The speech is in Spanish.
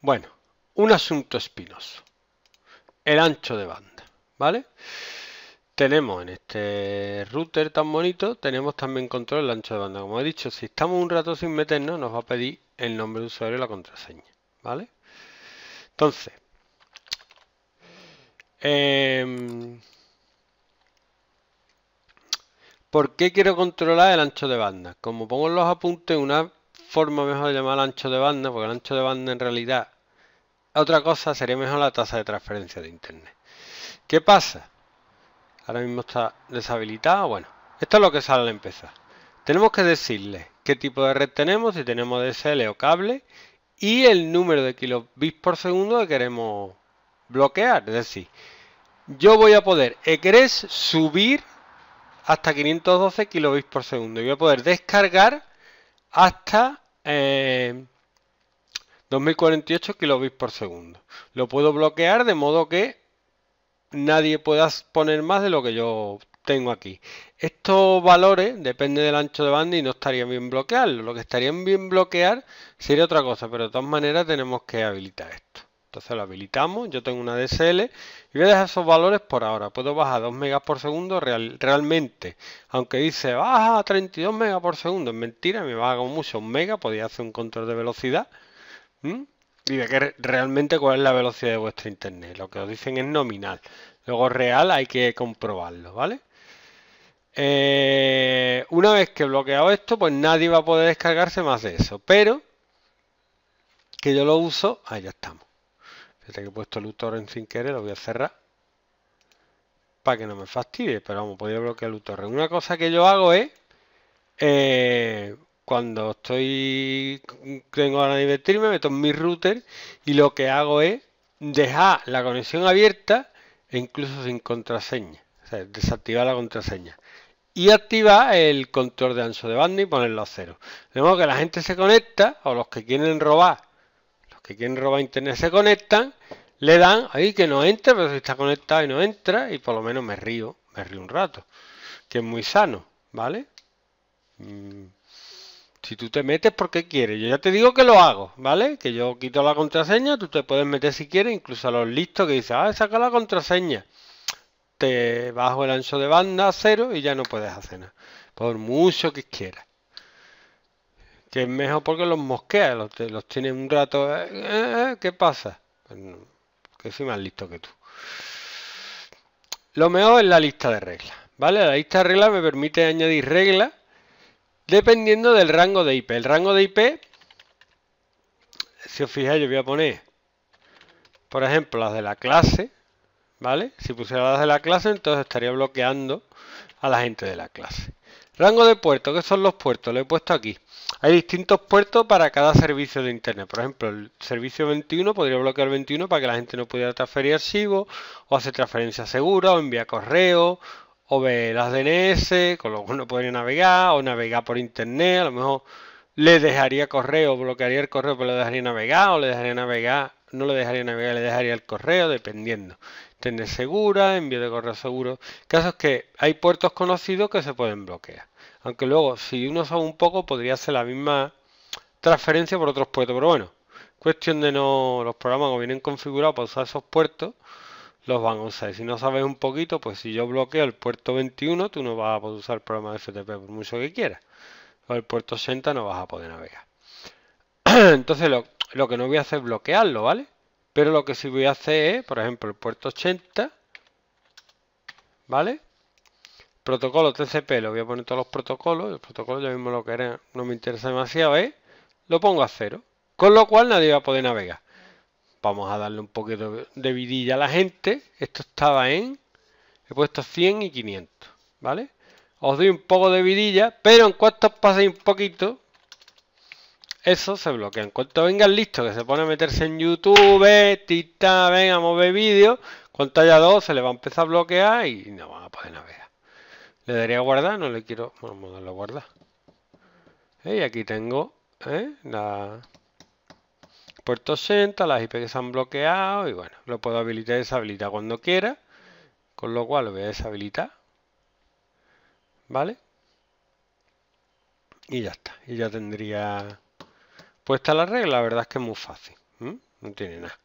Bueno, un asunto espinoso. El ancho de banda, ¿vale? Tenemos en este router tan bonito, tenemos también control del ancho de banda. Como he dicho, si estamos un rato sin meternos, nos va a pedir el nombre de usuario y la contraseña, ¿vale? Entonces, em, ¿por qué quiero controlar el ancho de banda? Como pongo en los apuntes, una forma mejor de llamar ancho de banda, porque el ancho de banda en realidad, otra cosa sería mejor la tasa de transferencia de internet. ¿Qué pasa? Ahora mismo está deshabilitado. Bueno, esto es lo que sale al empezar. Tenemos que decirle qué tipo de red tenemos, si tenemos DSL o cable, y el número de kilobits por segundo que queremos bloquear. Es decir, yo voy a poder querés subir hasta 512 kilobits por segundo y voy a poder descargar hasta 2048 eh, kilobits por segundo. Lo puedo bloquear de modo que nadie pueda poner más de lo que yo tengo aquí. Estos valores, depende del ancho de banda y no estaría bien bloquearlo. Lo que estarían bien bloquear sería otra cosa, pero de todas maneras tenemos que habilitar esto. Entonces lo habilitamos, yo tengo una DSL y voy a dejar esos valores por ahora. Puedo bajar 2 megas por segundo realmente. Aunque dice baja a 32 megas por segundo, es mentira, me baja mucho un mega, podría hacer un control de velocidad. ¿Mm? Y de que realmente cuál es la velocidad de vuestro internet. Lo que os dicen es nominal. Luego real hay que comprobarlo, ¿vale? Eh, una vez que he bloqueado esto, pues nadie va a poder descargarse más de eso. Pero que yo lo uso, ahí ya estamos. Desde que he puesto el en sin querer, lo voy a cerrar. Para que no me fastidie, pero vamos, podría bloquear el UTOR. Una cosa que yo hago es... Eh, cuando estoy tengo ganas de divertirme, meto en mi router y lo que hago es dejar la conexión abierta e incluso sin contraseña, o sea, desactivar la contraseña y activar el control de ancho de banda y ponerlo a cero. De modo que la gente se conecta o los que quieren robar que quien roba internet se conecta, le dan, ahí que no entra, pero si está conectado y no entra, y por lo menos me río, me río un rato, que es muy sano, ¿vale? Mm, si tú te metes porque quieres, yo ya te digo que lo hago, ¿vale? Que yo quito la contraseña, tú te puedes meter si quieres, incluso a los listos que dicen, ah, saca la contraseña. Te bajo el ancho de banda a cero y ya no puedes hacer nada, por mucho que quieras que es mejor porque los mosquea, los, los tiene un rato. Eh, eh, ¿Qué pasa? Pues que soy más listo que tú. Lo mejor es la lista de reglas. ¿Vale? La lista de reglas me permite añadir reglas dependiendo del rango de IP. El rango de IP, si os fijáis, yo voy a poner, por ejemplo, las de la clase. ¿Vale? Si pusiera las de la clase, entonces estaría bloqueando a la gente de la clase. Rango de puertos, ¿qué son los puertos? Lo he puesto aquí. Hay distintos puertos para cada servicio de internet. Por ejemplo, el servicio 21 podría bloquear 21 para que la gente no pudiera transferir archivos, o hacer transferencia segura, o enviar correo, o ver las DNS, con lo cual no podría navegar, o navegar por internet. A lo mejor le dejaría correo, bloquearía el correo, pero le dejaría navegar, o le dejaría navegar no le dejaría navegar, le dejaría el correo, dependiendo. Tener segura, envío de correo seguro. Casos que hay puertos conocidos que se pueden bloquear. Aunque luego, si uno sabe un poco, podría hacer la misma transferencia por otros puertos. Pero bueno, cuestión de no. Los programas que vienen configurados para usar esos puertos, los van a usar. Y si no sabes un poquito, pues si yo bloqueo el puerto 21, tú no vas a poder usar el programa de FTP por mucho que quieras. O el puerto 80 no vas a poder navegar. Entonces, lo, lo que no voy a hacer es bloquearlo, ¿vale? Pero lo que sí voy a hacer es, por ejemplo, el puerto 80, ¿vale? Protocolo TCP, lo voy a poner todos los protocolos, el protocolo ya mismo lo que no me interesa demasiado, ¿eh? Lo pongo a cero, con lo cual nadie va a poder navegar. Vamos a darle un poquito de vidilla a la gente, esto estaba en, he puesto 100 y 500, ¿vale? Os doy un poco de vidilla, pero en cuanto paséis un poquito, eso se bloquea. En cuanto vengan listo, que se pone a meterse en YouTube, tita, venga, mover vídeo, cuanto haya dos. se le va a empezar a bloquear y no van a poder navegar. Le daría a guardar, no le quiero. Bueno, vamos a darle a guardar. Y aquí tengo ¿eh? la puerto 80, las IP que se han bloqueado y bueno, lo puedo habilitar y deshabilitar cuando quiera. Con lo cual lo voy a deshabilitar. ¿Vale? Y ya está. Y ya tendría pues está la regla, la verdad es que es muy fácil. No tiene nada.